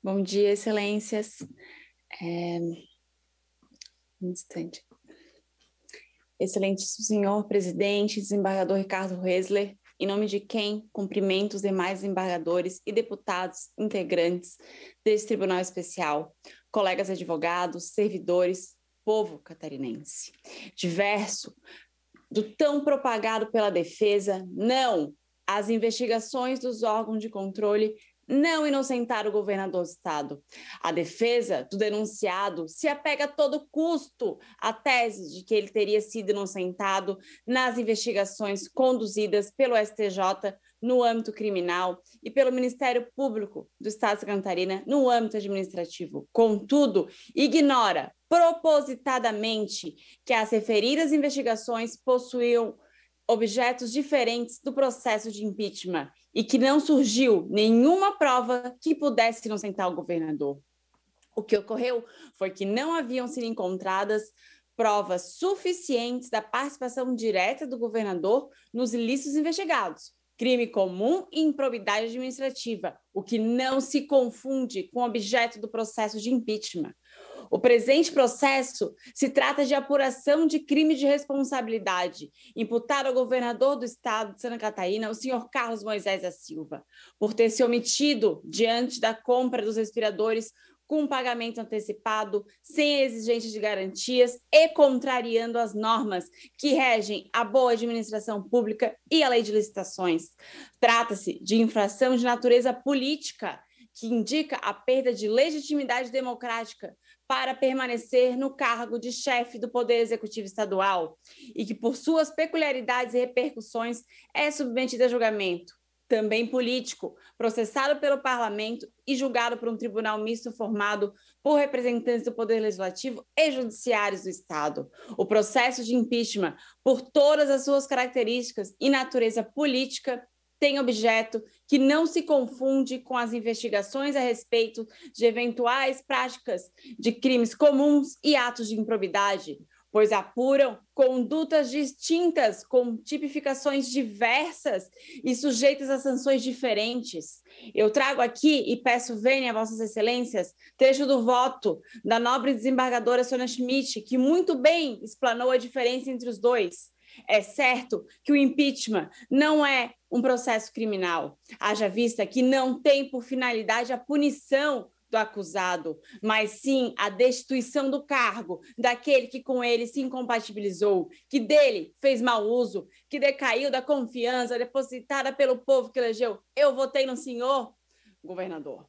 Bom dia, excelências. É... Um instante. Excelentíssimo senhor presidente, desembargador Ricardo Hesler, em nome de quem cumprimento os demais desembargadores e deputados integrantes deste Tribunal Especial, colegas advogados, servidores, povo catarinense. Diverso do tão propagado pela defesa, não! As investigações dos órgãos de controle não inocentar o governador do estado. A defesa do denunciado se apega a todo custo à tese de que ele teria sido inocentado nas investigações conduzidas pelo STJ no âmbito criminal e pelo Ministério Público do Estado de Santa Catarina no âmbito administrativo. Contudo, ignora propositadamente que as referidas investigações possuíam objetos diferentes do processo de impeachment e que não surgiu nenhuma prova que pudesse inocentar o governador. O que ocorreu foi que não haviam sido encontradas provas suficientes da participação direta do governador nos ilícitos investigados, crime comum e improbidade administrativa, o que não se confunde com objeto do processo de impeachment. O presente processo se trata de apuração de crime de responsabilidade imputado ao governador do estado de Santa Catarina, o senhor Carlos Moisés da Silva, por ter se omitido diante da compra dos respiradores com pagamento antecipado, sem exigência de garantias e contrariando as normas que regem a boa administração pública e a lei de licitações. Trata-se de infração de natureza política que indica a perda de legitimidade democrática para permanecer no cargo de chefe do Poder Executivo Estadual e que, por suas peculiaridades e repercussões, é submetido a julgamento, também político, processado pelo parlamento e julgado por um tribunal misto formado por representantes do Poder Legislativo e judiciários do Estado. O processo de impeachment, por todas as suas características e natureza política, tem objeto, que não se confunde com as investigações a respeito de eventuais práticas de crimes comuns e atos de improbidade, pois apuram condutas distintas com tipificações diversas e sujeitas a sanções diferentes. Eu trago aqui e peço venha, Vossas Excelências, trecho do voto da nobre desembargadora Sônia Schmidt, que muito bem explanou a diferença entre os dois. É certo que o impeachment não é um processo criminal, haja vista que não tem por finalidade a punição do acusado, mas sim a destituição do cargo daquele que com ele se incompatibilizou, que dele fez mau uso, que decaiu da confiança depositada pelo povo que elegeu. Eu votei no senhor, governador.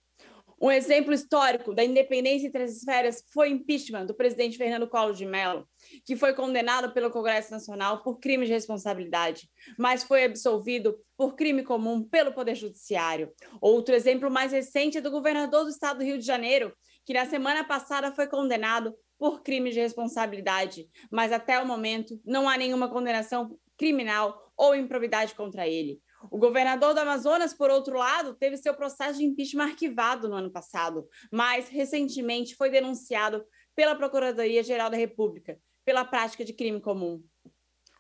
Um exemplo histórico da independência entre as esferas foi o impeachment do presidente Fernando Collor de Mello, que foi condenado pelo Congresso Nacional por crime de responsabilidade, mas foi absolvido por crime comum pelo Poder Judiciário. Outro exemplo mais recente é do governador do estado do Rio de Janeiro, que na semana passada foi condenado por crime de responsabilidade, mas até o momento não há nenhuma condenação criminal ou improbidade contra ele. O governador do Amazonas, por outro lado, teve seu processo de impeachment arquivado no ano passado, mas recentemente foi denunciado pela Procuradoria-Geral da República pela prática de crime comum.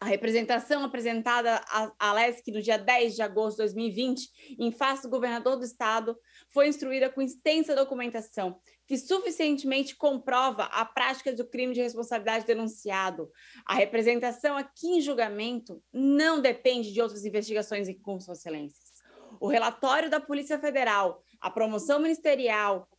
A representação apresentada à LESC no dia 10 de agosto de 2020, em face do governador do estado, foi instruída com extensa documentação, que suficientemente comprova a prática do crime de responsabilidade denunciado. A representação aqui em julgamento não depende de outras investigações em curso, excelências. O relatório da Polícia Federal, a promoção ministerial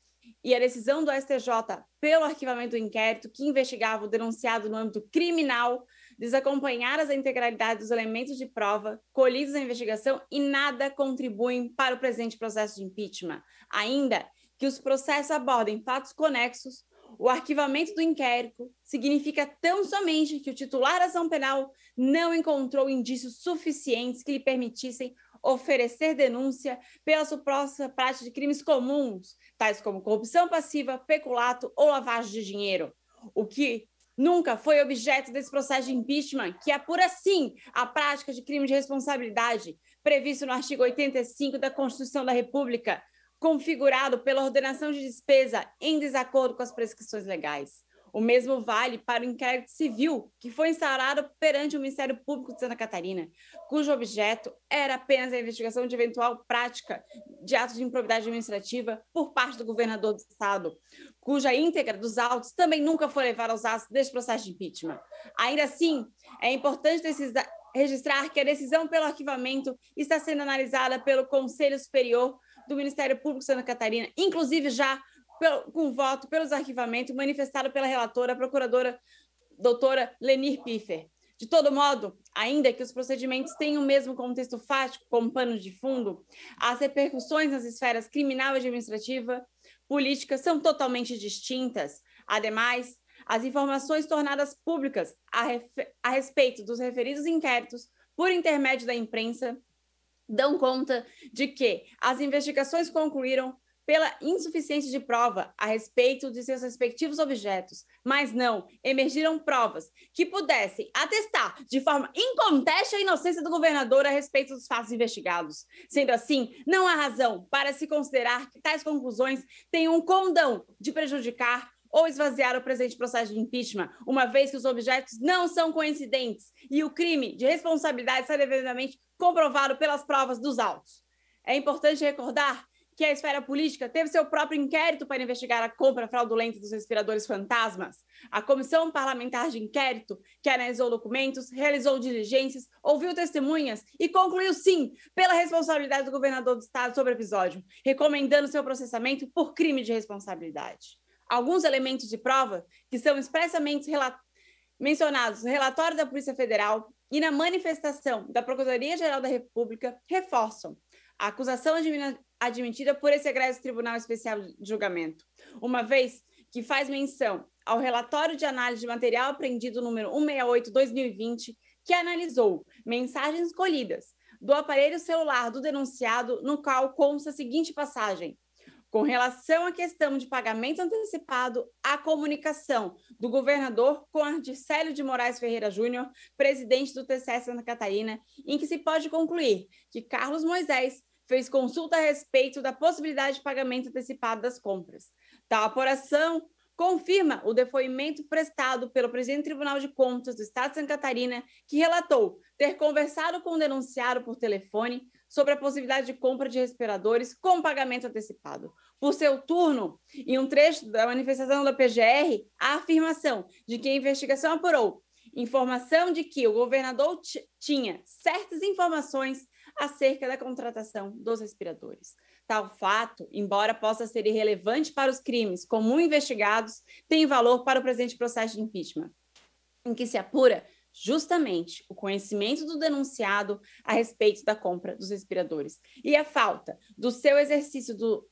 e a decisão do STJ pelo arquivamento do inquérito que investigava o denunciado no âmbito criminal desacompanharam a integralidade dos elementos de prova colhidos na investigação e nada contribuem para o presente processo de impeachment. Ainda que os processos abordem fatos conexos, o arquivamento do inquérito significa tão somente que o titular da ação penal não encontrou indícios suficientes que lhe permitissem oferecer denúncia pela suposta prática de crimes comuns, tais como corrupção passiva, peculato ou lavagem de dinheiro, o que nunca foi objeto desse processo de impeachment, que apura é sim a prática de crime de responsabilidade previsto no artigo 85 da Constituição da República, configurado pela ordenação de despesa em desacordo com as prescrições legais. O mesmo vale para o inquérito civil que foi instaurado perante o Ministério Público de Santa Catarina, cujo objeto era apenas a investigação de eventual prática de atos de improbidade administrativa por parte do governador do Estado, cuja íntegra dos autos também nunca foi levada aos atos deste processo de impeachment. Ainda assim, é importante registrar que a decisão pelo arquivamento está sendo analisada pelo Conselho Superior do Ministério Público de Santa Catarina, inclusive já com voto pelos arquivamentos, manifestado pela relatora, a procuradora doutora Lenir Piffer. De todo modo, ainda que os procedimentos tenham o mesmo contexto fático como pano de fundo, as repercussões nas esferas criminal e administrativa, política são totalmente distintas. Ademais, as informações tornadas públicas a, a respeito dos referidos inquéritos por intermédio da imprensa dão conta de que as investigações concluíram pela insuficiência de prova a respeito de seus respectivos objetos, mas não emergiram provas que pudessem atestar de forma inconteste a inocência do governador a respeito dos fatos investigados. Sendo assim, não há razão para se considerar que tais conclusões tenham um condão de prejudicar ou esvaziar o presente processo de impeachment, uma vez que os objetos não são coincidentes e o crime de responsabilidade está devidamente comprovado pelas provas dos autos. É importante recordar que a esfera política teve seu próprio inquérito para investigar a compra fraudulenta dos respiradores fantasmas. A Comissão Parlamentar de Inquérito, que analisou documentos, realizou diligências, ouviu testemunhas e concluiu sim pela responsabilidade do governador do estado sobre o episódio, recomendando seu processamento por crime de responsabilidade alguns elementos de prova que são expressamente relat mencionados no relatório da Polícia Federal e na manifestação da Procuradoria-Geral da República reforçam a acusação admitida por esse egresso Tribunal Especial de Julgamento, uma vez que faz menção ao relatório de análise de material apreendido número 168-2020, que analisou mensagens colhidas do aparelho celular do denunciado, no qual consta a seguinte passagem: com relação à questão de pagamento antecipado, a comunicação do governador com Articélio de Moraes Ferreira Júnior, presidente do TCE Santa Catarina, em que se pode concluir que Carlos Moisés fez consulta a respeito da possibilidade de pagamento antecipado das compras. Tal apuração confirma o depoimento prestado pelo presidente do Tribunal de Contas do Estado de Santa Catarina, que relatou ter conversado com o denunciado por telefone sobre a possibilidade de compra de respiradores com pagamento antecipado. Por seu turno, em um trecho da manifestação da PGR, a afirmação de que a investigação apurou informação de que o governador tinha certas informações acerca da contratação dos respiradores. Tal fato, embora possa ser irrelevante para os crimes comum investigados, tem valor para o presente processo de impeachment, em que se apura justamente o conhecimento do denunciado a respeito da compra dos respiradores e a falta do seu exercício do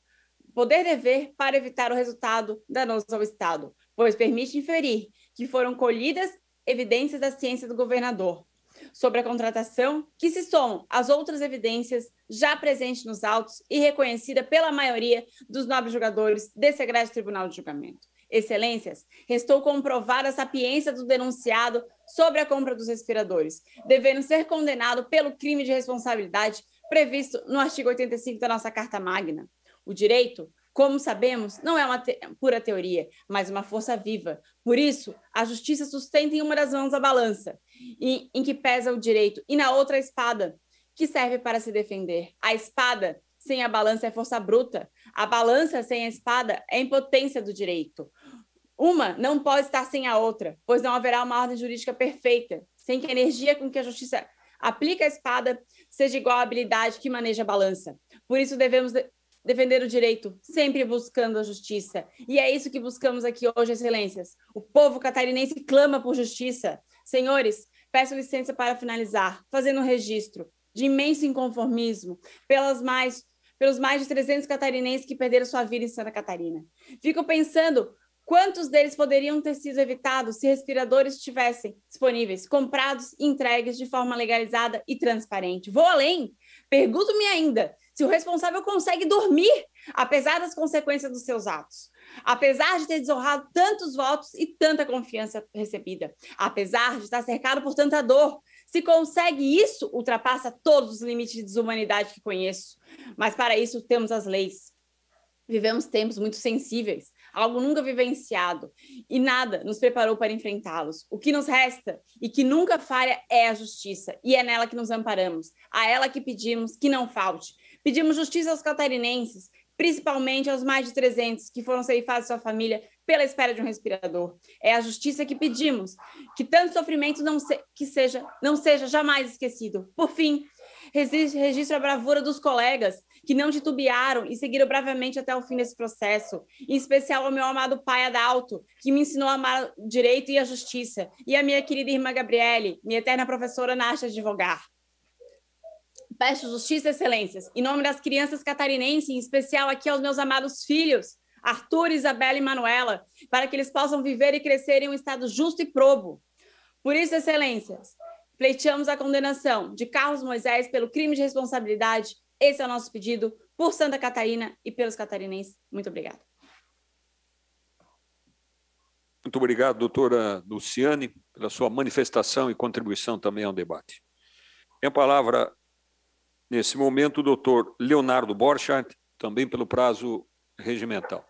poder dever para evitar o resultado danoso ao Estado, pois permite inferir que foram colhidas evidências da ciência do governador sobre a contratação, que se somam às outras evidências já presentes nos autos e reconhecida pela maioria dos nobres jogadores desse agrado tribunal de julgamento. Excelências, restou comprovar a sapiência do denunciado sobre a compra dos respiradores, devendo ser condenado pelo crime de responsabilidade previsto no artigo 85 da nossa Carta Magna. O direito, como sabemos, não é uma te pura teoria, mas uma força viva. Por isso, a justiça sustenta em uma das mãos a balança, e em que pesa o direito, e na outra a espada, que serve para se defender. A espada sem a balança é força bruta. A balança sem a espada é impotência do direito. Uma não pode estar sem a outra, pois não haverá uma ordem jurídica perfeita, sem que a energia com que a justiça aplica a espada seja igual à habilidade que maneja a balança. Por isso devemos de defender o direito, sempre buscando a justiça. E é isso que buscamos aqui hoje, excelências. O povo catarinense clama por justiça. Senhores, peço licença para finalizar, fazendo um registro de imenso inconformismo pelas mais pelos mais de 300 catarinenses que perderam sua vida em Santa Catarina. Fico pensando Quantos deles poderiam ter sido evitados se respiradores estivessem disponíveis, comprados e entregues de forma legalizada e transparente? Vou além. Pergunto-me ainda se o responsável consegue dormir, apesar das consequências dos seus atos, apesar de ter desonrado tantos votos e tanta confiança recebida, apesar de estar cercado por tanta dor. Se consegue isso, ultrapassa todos os limites de desumanidade que conheço. Mas para isso temos as leis. Vivemos tempos muito sensíveis, algo nunca vivenciado, e nada nos preparou para enfrentá-los. O que nos resta e que nunca falha é a justiça, e é nela que nos amparamos, a ela que pedimos que não falte. Pedimos justiça aos catarinenses, principalmente aos mais de 300 que foram ceifados de sua família pela espera de um respirador. É a justiça que pedimos, que tanto sofrimento não se, que seja, não seja jamais esquecido. Por fim, Registro a bravura dos colegas que não titubearam e seguiram bravamente até o fim desse processo. Em especial ao meu amado pai Adalto, que me ensinou a amar o direito e a justiça, e a minha querida irmã Gabriele, minha eterna professora na arte de advogar. Peço justiça, excelências, em nome das crianças catarinenses, em especial aqui aos meus amados filhos, Arthur, Isabela e Manuela, para que eles possam viver e crescer em um estado justo e probo. Por isso, excelências, Pleiteamos a condenação de Carlos Moisés pelo crime de responsabilidade. Esse é o nosso pedido por Santa Catarina e pelos catarinenses. Muito obrigada. Muito obrigado, doutora Luciane, pela sua manifestação e contribuição também ao debate. Tem a palavra, nesse momento, o doutor Leonardo Borchardt, também pelo prazo regimental.